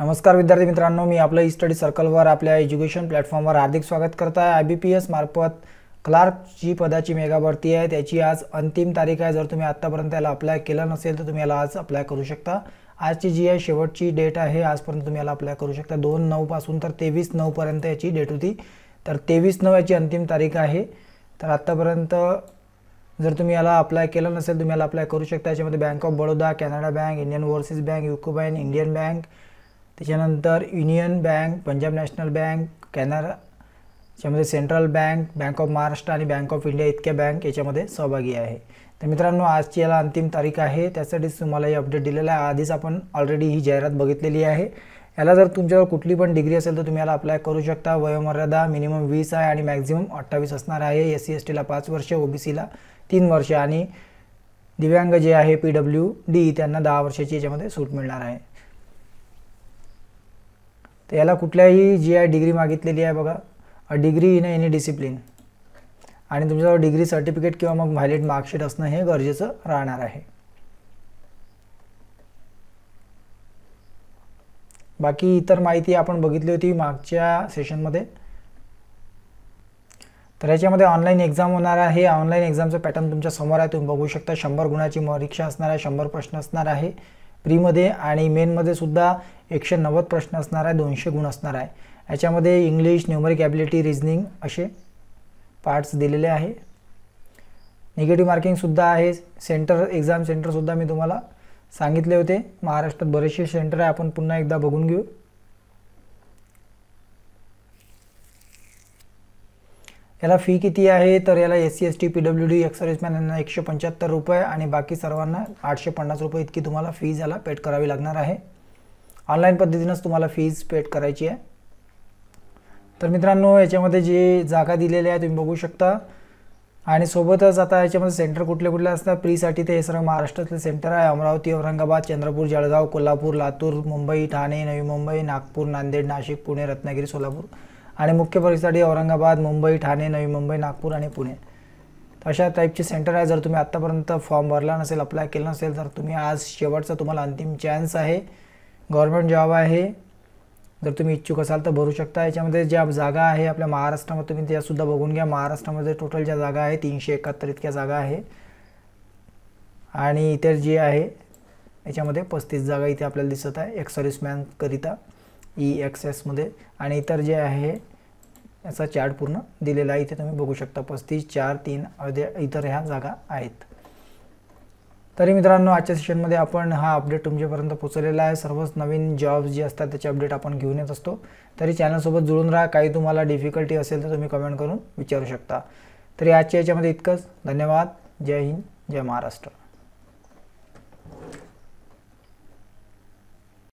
नमस्कार विद्यार्थी मित्रांनो मी आपल्या ई स्टडी सर्कलवर आपल्या एज्युकेशन प्लॅटफॉर्मवर हार्दिक स्वागत करत आहे आय बी पी एस मार्फत जी पदाची मेगा भरती आहे त्याची आज अंतिम तारीख आहे जर तुम्ही आत्तापर्यंत याला अप्लाय केलं नसेल तर तुम्ही याला आज अप्लाय करू शकता आजची जी आहे शेवटची डेट आहे आजपर्यंत तुम्ही याला अप्लाय करू शकता दोन नऊपासून तर तेवीस नऊपर्यंत याची डेट होती तर तेवीस नऊ याची अंतिम तारीख आहे तर आत्तापर्यंत जर तुम्ही याला अप्लाय केलं नसेल तुम्ही याला अप्लाय करू शकता याच्यामध्ये Bank of Baroda Canara Bank Indian Overseas Bank UCO Bank Indian Bank त्याच्यानंतर Union Bank Punjab National Bank Canara याच्यामध्ये Central Bank Bank of Maharashtra आणि बँक ऑफ इंडिया इतक्या बँक याच्यामध्ये सहभागी आहे तर मित्रांनो आजची याला अंतिम तारीख आहे त्यासाठीच तुम्हाला हे अपडेट दिलेलं आहे आधीच आपण ऑलरेडी ही जाहिरात बघितलेली आहे याला जर तुमच्यावर कुठली पण डिग्री असेल तर तुम्ही याला अप्लाय करू शकता वयोमर्यादा मिनिमम वीस आहे आणि मॅक्झिमम अठ्ठावीस असणार आहे एस सी एस टीला पाच वर्ष सीला तीन वर्ष आणि दिव्यांग जे आहे पी डब्ल्यू डी त्यांना दहा वर्षाची याच्यामध्ये सूट मिळणार आहे तर याला कुठल्याही जी आय डिग्री मागितलेली आहे बघा a degree in any discipline आणि तुमच्याजवळ डिग्री सर्टिफिकेट किंवा मग व्हॅलिड मार्कशीट असणं हे गरजेचं राहणार आहे बाकी इतर माहिती आपण बघितली होती मागच्या सेशनमध्ये तर याच्यामध्ये ऑनलाईन एक्झाम होणार आहे ऑनलाईन एक्झामचं पॅटर्न तुमच्या समोर आहे तुम्ही बघू शकता शंभर गुणाची परीक्षा असणार आहे शंभर प्रश्न असणार आहे प्रीमध्ये आणि मेनमध्ये सुद्धा एकशे नव्वद प्रश्न असणार आहे दोनशे गुण असणार आहे याच्यामध्ये इंग्लिश न्यूमरिक ॲबिलिटी रिजनिंग असे पार्ट्स दिलेले आहे निगेटिव्ह मार्किंगसुद्धा आहे सेंटर एक्झाम सेंटरसुद्धा मी तुम्हाला सांगितले होते महाराष्ट्रात बरेचसे सेंटर आहे आपण पुन्हा एकदा बघून घेऊ याला फी किती आहे तर याला S C S T P W D ex-serviceman यांना एकशे पंच्याहत्तर रुपये आणि बाकी सर्वांना आठशे पन्नास रुपये इतकी तुम्हाला फीज याला पेड करावी लागणार आहे ऑनलाईन पद्धतीनंच तुम्हाला फीज पेड करायची आहे तर मित्रांनो याच्यामध्ये जे जागा दिलेल्या आहे तुम्ही बघू शकता आणि सोबतच आता याच्यामध्ये सेंटर कुठले कुठले असतात प्रीसाठी ते हे सर्व महाराष्ट्रातले सेंटर आहे अमरावती औरंगाबाद चंद्रपूर जळगाव कोल्हापूर लातूर मुंबई ठाणे नवी मुंबई नागपूर नांदेड नाशिक पुणे रत्नागिरी सोलापूर आणि मुख्य परीक्षेसाठी औरंगाबाद मुंबई ठाणे नवी मुंबई नागपूर आणि पुणे अशा टाईपचे सेंटर आहे जर तुम्ही आत्तापर्यंत फॉर्म भरला नसेल अप्लाय केला नसेल तर तुम्ही आज शेवटचा तुम्हाला अंतिम चान्स आहे गव्हर्मेंट जॉब आहे जर तुम्ही इच्छुक असाल तर भरू शकता याच्यामध्ये ज्या जागा आहे आपल्या महाराष्ट्रामध्ये तुम्ही त्यासुद्धा बघून घ्या महाराष्ट्रामध्ये टोटल ज्या जागा आहे तीनशे एकाहत्तर इतक्या जागा आहे आणि इतर जी आहे याच्यामध्ये पस्तीस जागा इथे आपल्याला दिसत आहे एक सर्व्हिसमॅनकरिता ई e एक्सेसमध्ये आणि इतर जे आहे याचा चार्ट पूर्ण दिलेला आहे इथे तुम्ही बघू शकता पस्तीस चार तीन अद्या इतर ह्या जागा आहेत तरी मित्रांनो आजच्या सेशनमध्ये आपण हा अपडेट तुमच्यापर्यंत पोहोचलेला आहे सर्वच नवीन जॉब्स जे असतात त्याचे अपडेट आपण घेऊन येत असतो तरी चॅनलसोबत जुळून राहा काही तुम्हाला डिफिकल्टी असेल तर तुम्ही कमेंट करून विचारू शकता तरी आजच्या याच्यामध्ये इतकंच धन्यवाद जय हिंद जय महाराष्ट्र